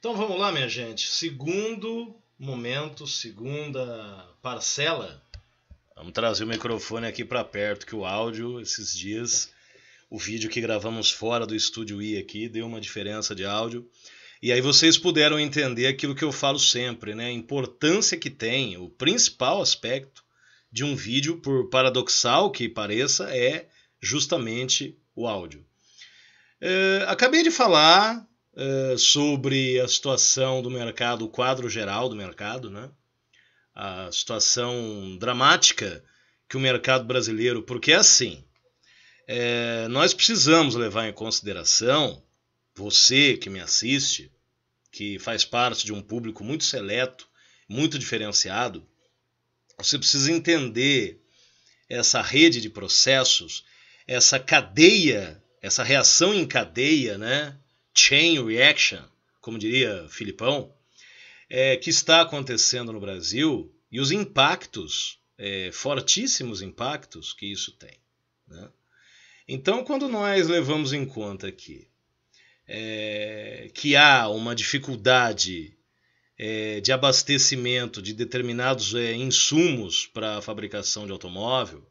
Então vamos lá, minha gente. Segundo momento, segunda parcela. Vamos trazer o microfone aqui para perto, que o áudio esses dias, o vídeo que gravamos fora do estúdio I aqui deu uma diferença de áudio. E aí vocês puderam entender aquilo que eu falo sempre, né? A importância que tem, o principal aspecto de um vídeo, por paradoxal que pareça, é justamente o áudio. É, acabei de falar eh, sobre a situação do mercado, o quadro geral do mercado, né? a situação dramática que o mercado brasileiro. Porque é assim, é, nós precisamos levar em consideração, você que me assiste, que faz parte de um público muito seleto, muito diferenciado, você precisa entender essa rede de processos, essa cadeia, essa reação em cadeia, né? chain reaction, como diria Filipão, é, que está acontecendo no Brasil e os impactos, é, fortíssimos impactos que isso tem. Né? Então, quando nós levamos em conta que é, que há uma dificuldade é, de abastecimento de determinados é, insumos para a fabricação de automóvel,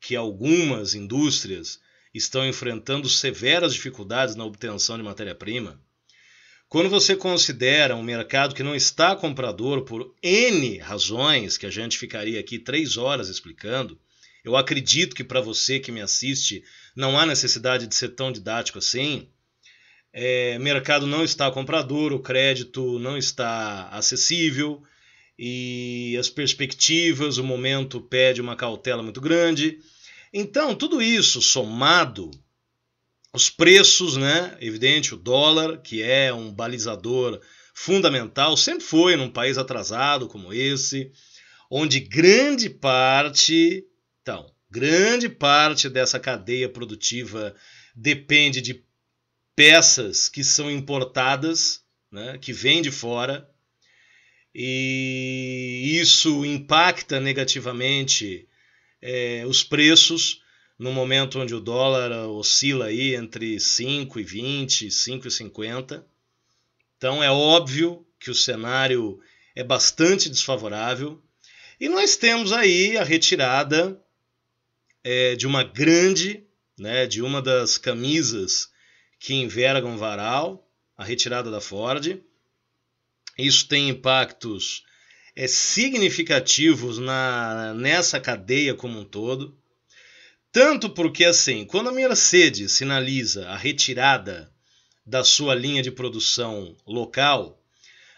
que algumas indústrias estão enfrentando severas dificuldades na obtenção de matéria-prima, quando você considera um mercado que não está comprador por N razões, que a gente ficaria aqui três horas explicando, eu acredito que para você que me assiste não há necessidade de ser tão didático assim. É, mercado não está comprador, o crédito não está acessível e as perspectivas, o momento pede uma cautela muito grande. Então, tudo isso somado, os preços, né? Evidente, o dólar, que é um balizador fundamental, sempre foi num país atrasado como esse, onde grande parte, então, grande parte dessa cadeia produtiva depende de peças que são importadas, né, que vêm de fora, e isso impacta negativamente é, os preços no momento onde o dólar oscila aí entre 5,20 e 5,50. e Então é óbvio que o cenário é bastante desfavorável e nós temos aí a retirada é, de uma grande, né, de uma das camisas que envergam varal, a retirada da Ford. Isso tem impactos é, significativos na, nessa cadeia como um todo. Tanto porque, assim, quando a Mercedes sinaliza a retirada da sua linha de produção local,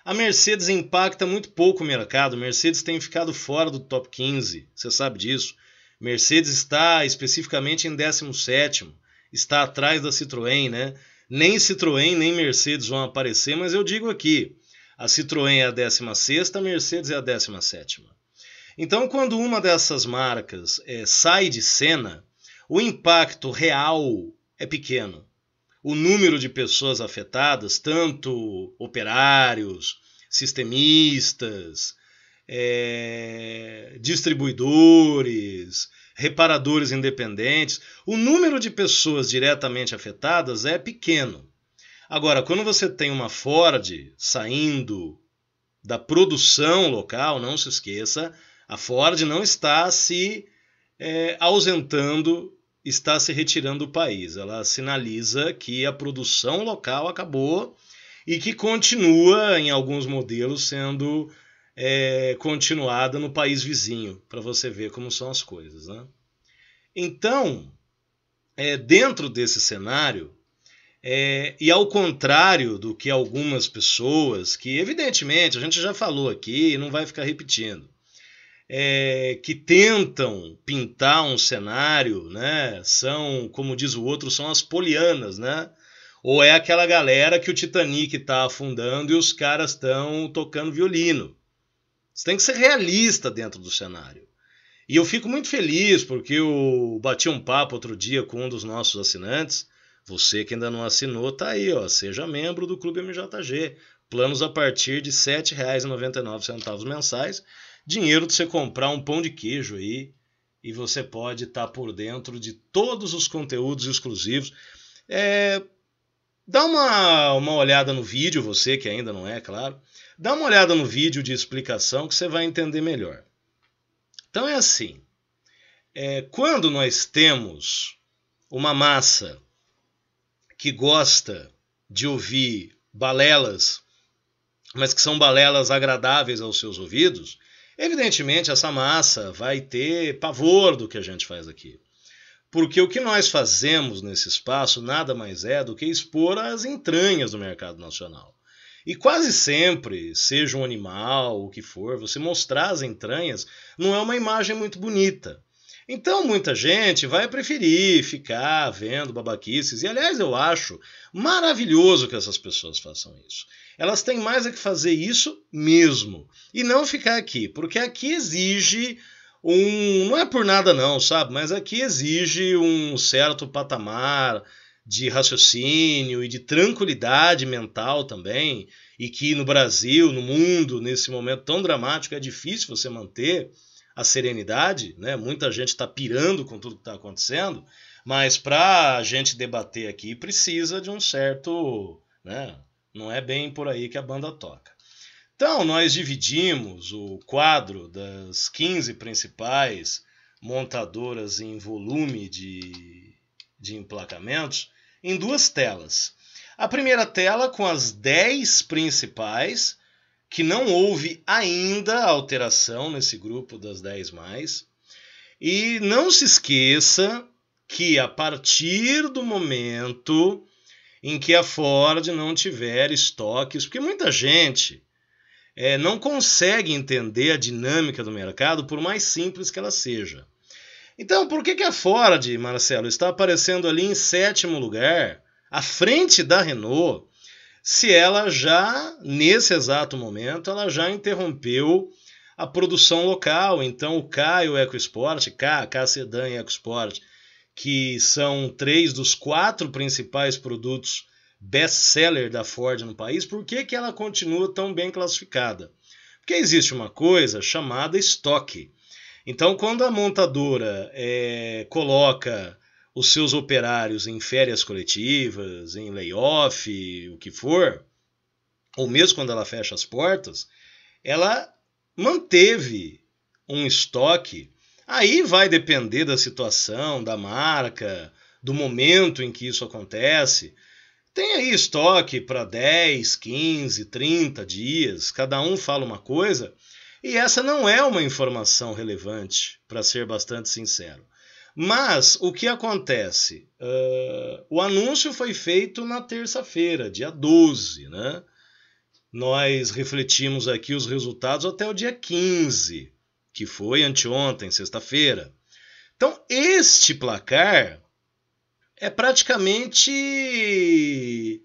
a Mercedes impacta muito pouco o mercado. Mercedes tem ficado fora do top 15, você sabe disso. Mercedes está especificamente em 17, está atrás da Citroën, né? Nem Citroën nem Mercedes vão aparecer, mas eu digo aqui: a Citroën é a 16, a Mercedes é a 17. Então, quando uma dessas marcas é, sai de cena, o impacto real é pequeno. O número de pessoas afetadas, tanto operários, sistemistas, é, distribuidores, reparadores independentes, o número de pessoas diretamente afetadas é pequeno. Agora, quando você tem uma Ford saindo da produção local, não se esqueça, a Ford não está se é, ausentando, está se retirando do país. Ela sinaliza que a produção local acabou e que continua, em alguns modelos, sendo é, continuada no país vizinho, para você ver como são as coisas. Né? Então, é, dentro desse cenário, é, e ao contrário do que algumas pessoas, que evidentemente a gente já falou aqui e não vai ficar repetindo, é, que tentam pintar um cenário, né? São, como diz o outro, são as polianas, né? Ou é aquela galera que o Titanic está afundando e os caras estão tocando violino. Você tem que ser realista dentro do cenário. E eu fico muito feliz porque eu bati um papo outro dia com um dos nossos assinantes você que ainda não assinou, tá aí, ó. Seja membro do Clube MJG. Planos a partir de R$ 7,99 mensais. Dinheiro de você comprar um pão de queijo aí. E você pode estar tá por dentro de todos os conteúdos exclusivos. É... Dá uma, uma olhada no vídeo, você que ainda não é, claro. Dá uma olhada no vídeo de explicação que você vai entender melhor. Então é assim. É, quando nós temos uma massa que gosta de ouvir balelas, mas que são balelas agradáveis aos seus ouvidos, evidentemente essa massa vai ter pavor do que a gente faz aqui. Porque o que nós fazemos nesse espaço nada mais é do que expor as entranhas do mercado nacional. E quase sempre, seja um animal, o que for, você mostrar as entranhas não é uma imagem muito bonita. Então muita gente vai preferir ficar vendo babaquices. E aliás, eu acho maravilhoso que essas pessoas façam isso. Elas têm mais a é que fazer isso mesmo. E não ficar aqui, porque aqui exige um. Não é por nada, não, sabe? Mas aqui exige um certo patamar de raciocínio e de tranquilidade mental também, e que no Brasil, no mundo, nesse momento tão dramático, é difícil você manter a serenidade, né? Muita gente está pirando com tudo que está acontecendo, mas para a gente debater aqui precisa de um certo, né? Não é bem por aí que a banda toca. Então, nós dividimos o quadro das 15 principais montadoras em volume de, de emplacamentos em duas telas. A primeira tela com as 10 principais que não houve ainda alteração nesse grupo das 10 mais. E não se esqueça que a partir do momento em que a Ford não tiver estoques, porque muita gente é, não consegue entender a dinâmica do mercado, por mais simples que ela seja. Então, por que, que a Ford, Marcelo, está aparecendo ali em sétimo lugar, à frente da Renault, se ela já, nesse exato momento, ela já interrompeu a produção local. Então, o K e o EcoSport, K, K Sedan e EcoSport, que são três dos quatro principais produtos best-seller da Ford no país, por que, que ela continua tão bem classificada? Porque existe uma coisa chamada estoque. Então, quando a montadora é, coloca os seus operários em férias coletivas, em layoff, o que for, ou mesmo quando ela fecha as portas, ela manteve um estoque. Aí vai depender da situação, da marca, do momento em que isso acontece. Tem aí estoque para 10, 15, 30 dias, cada um fala uma coisa, e essa não é uma informação relevante, para ser bastante sincero. Mas o que acontece? Uh, o anúncio foi feito na terça-feira, dia 12, né? Nós refletimos aqui os resultados até o dia 15, que foi anteontem, sexta-feira. Então, este placar é praticamente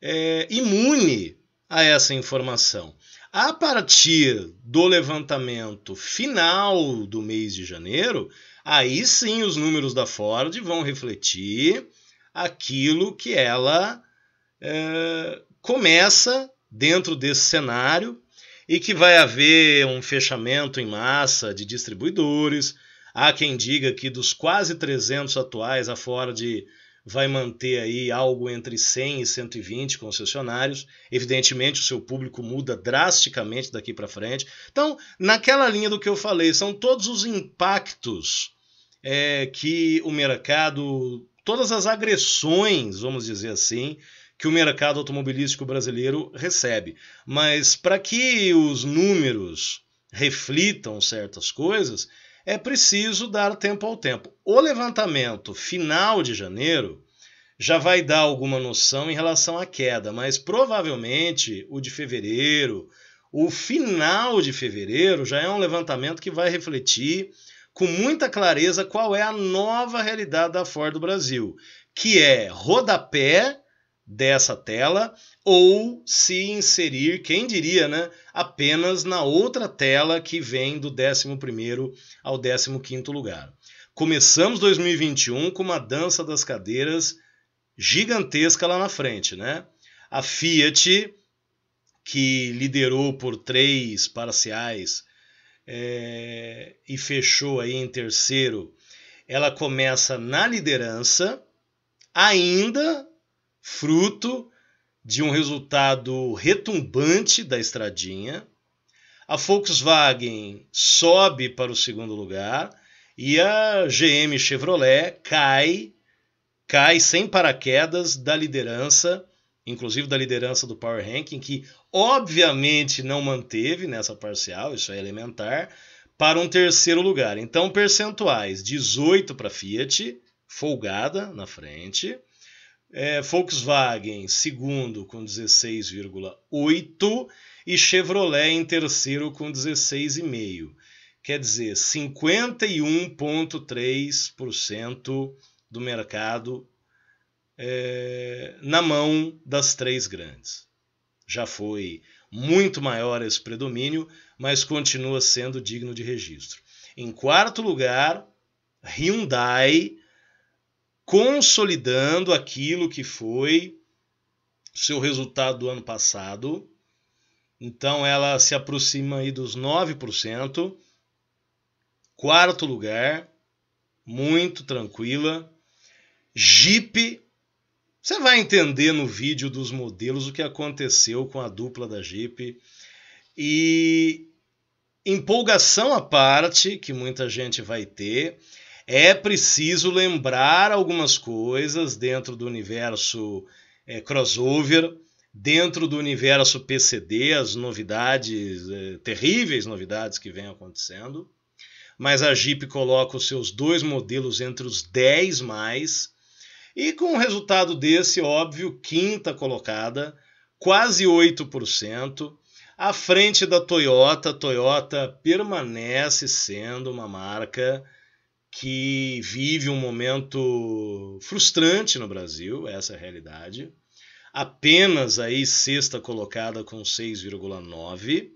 é, imune a essa informação. A partir do levantamento final do mês de janeiro, aí sim os números da Ford vão refletir aquilo que ela é, começa dentro desse cenário e que vai haver um fechamento em massa de distribuidores. Há quem diga que dos quase 300 atuais, a Ford vai manter aí algo entre 100 e 120 concessionários. Evidentemente, o seu público muda drasticamente daqui para frente. Então, naquela linha do que eu falei, são todos os impactos é, que o mercado, todas as agressões, vamos dizer assim, que o mercado automobilístico brasileiro recebe. Mas para que os números reflitam certas coisas, é preciso dar tempo ao tempo. O levantamento final de janeiro já vai dar alguma noção em relação à queda, mas provavelmente o de fevereiro, o final de fevereiro, já é um levantamento que vai refletir com muita clareza qual é a nova realidade da Ford do Brasil, que é rodapé dessa tela ou se inserir, quem diria, né, apenas na outra tela que vem do 11º ao 15º lugar. Começamos 2021 com uma dança das cadeiras gigantesca lá na frente, né? A Fiat, que liderou por três parciais é, e fechou aí em terceiro, ela começa na liderança, ainda fruto de um resultado retumbante da estradinha. A Volkswagen sobe para o segundo lugar e a GM Chevrolet cai, cai sem paraquedas da liderança, inclusive da liderança do Power Ranking, que obviamente não manteve nessa parcial, isso é elementar, para um terceiro lugar. Então, percentuais: 18 para Fiat, folgada na frente, é, Volkswagen, segundo, com 16,8% e Chevrolet em terceiro, com 16,5%. Quer dizer, 51,3% do mercado é, na mão das três grandes. Já foi muito maior esse predomínio, mas continua sendo digno de registro. Em quarto lugar, Hyundai consolidando aquilo que foi seu resultado do ano passado. Então ela se aproxima aí dos 9%. Quarto lugar, muito tranquila. Jeep, você vai entender no vídeo dos modelos o que aconteceu com a dupla da Jeep. E empolgação à parte, que muita gente vai ter, é preciso lembrar algumas coisas dentro do universo é, crossover, dentro do universo PCD, as novidades, é, terríveis novidades que vêm acontecendo. Mas a Jeep coloca os seus dois modelos entre os 10 mais. E com um resultado desse, óbvio, quinta colocada, quase 8%. À frente da Toyota, Toyota permanece sendo uma marca que vive um momento frustrante no Brasil, essa é a realidade. Apenas aí sexta colocada com 6,9.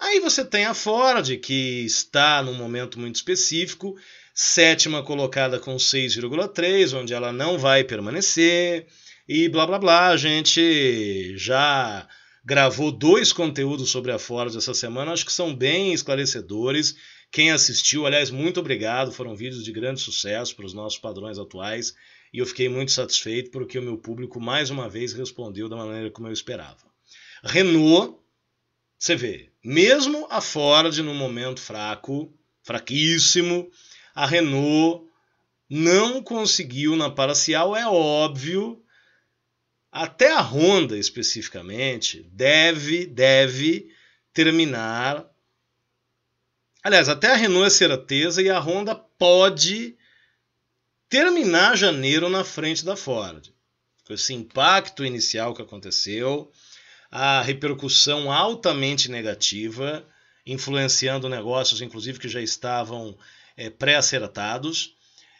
Aí você tem a Ford, que está num momento muito específico, sétima colocada com 6,3, onde ela não vai permanecer, e blá blá blá. A gente já gravou dois conteúdos sobre a Ford essa semana, acho que são bem esclarecedores quem assistiu, aliás, muito obrigado. Foram vídeos de grande sucesso para os nossos padrões atuais e eu fiquei muito satisfeito porque o meu público mais uma vez respondeu da maneira como eu esperava. Renault, você vê, mesmo a Ford num momento fraco, fraquíssimo, a Renault não conseguiu na parcial, é óbvio. Até a Honda especificamente deve deve terminar Aliás, até a Renault é certeza e a Honda pode terminar janeiro na frente da Ford. Com esse impacto inicial que aconteceu, a repercussão altamente negativa, influenciando negócios, inclusive, que já estavam é, pré-acertados.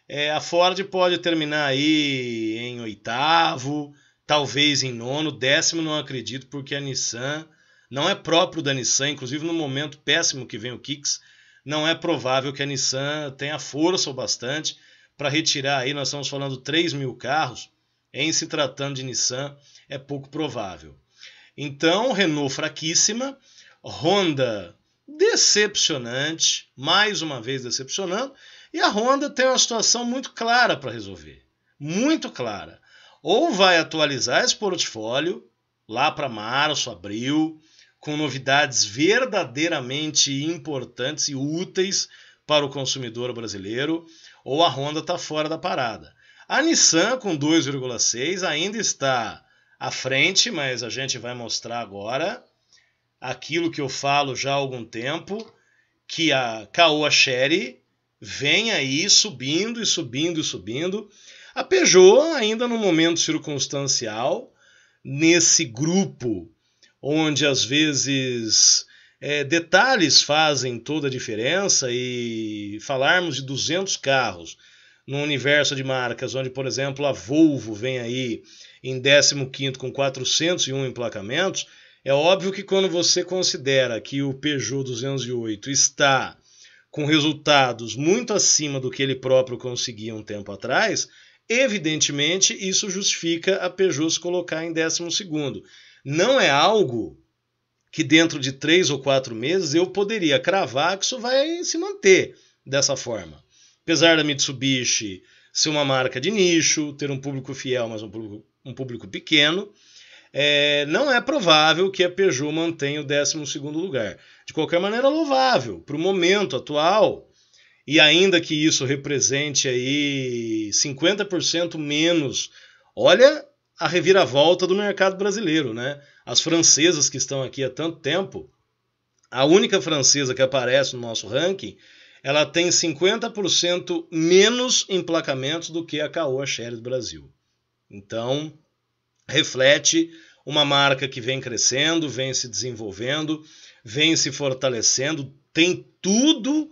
É, a Ford pode terminar aí em oitavo, talvez em nono, décimo não acredito, porque a Nissan não é próprio da Nissan, inclusive no momento péssimo que vem o Kicks, não é provável que a Nissan tenha força o bastante para retirar aí, nós estamos falando 3 mil carros, em se tratando de Nissan, é pouco provável. Então, Renault fraquíssima, Honda decepcionante, mais uma vez decepcionando, e a Honda tem uma situação muito clara para resolver. Muito clara. Ou vai atualizar esse portfólio lá para março, abril, com novidades verdadeiramente importantes e úteis para o consumidor brasileiro, ou a Honda está fora da parada. A Nissan, com 2,6, ainda está à frente, mas a gente vai mostrar agora aquilo que eu falo já há algum tempo, que a Caoa Chery vem aí subindo e subindo e subindo. A Peugeot ainda no momento circunstancial, nesse grupo onde às vezes é, detalhes fazem toda a diferença e falarmos de 200 carros no universo de marcas, onde, por exemplo, a Volvo vem aí em 15 com 401 emplacamentos, é óbvio que quando você considera que o Peugeot 208 está com resultados muito acima do que ele próprio conseguia um tempo atrás, evidentemente isso justifica a Peugeot se colocar em 12 não é algo que dentro de três ou quatro meses eu poderia cravar que isso vai se manter dessa forma. Apesar da Mitsubishi ser uma marca de nicho, ter um público fiel, mas um público, um público pequeno, é, não é provável que a Peugeot mantenha o 12 lugar. De qualquer maneira, é louvável para o momento atual, e ainda que isso represente aí 50% menos. Olha, a reviravolta do mercado brasileiro. Né? As francesas que estão aqui há tanto tempo, a única francesa que aparece no nosso ranking, ela tem 50% menos emplacamentos do que a Caoa Sherry do Brasil. Então, reflete uma marca que vem crescendo, vem se desenvolvendo, vem se fortalecendo, tem tudo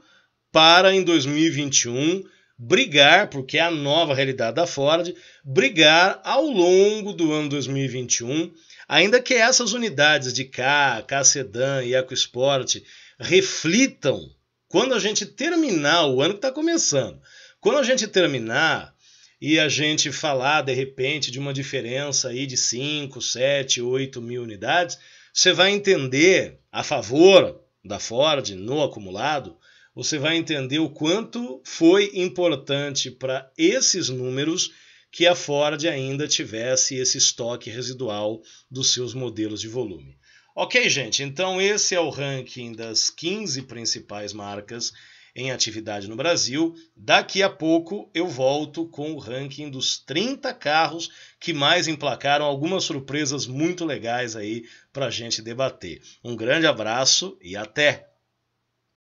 para em 2021 brigar, porque é a nova realidade da Ford, brigar ao longo do ano 2021, ainda que essas unidades de K, K Sedan e EcoSport reflitam quando a gente terminar o ano que está começando. Quando a gente terminar e a gente falar de repente de uma diferença aí de 5, 7, 8 mil unidades, você vai entender a favor da Ford no acumulado você vai entender o quanto foi importante para esses números que a Ford ainda tivesse esse estoque residual dos seus modelos de volume. Ok, gente, então esse é o ranking das 15 principais marcas em atividade no Brasil. Daqui a pouco eu volto com o ranking dos 30 carros que mais emplacaram algumas surpresas muito legais aí para a gente debater. Um grande abraço e até!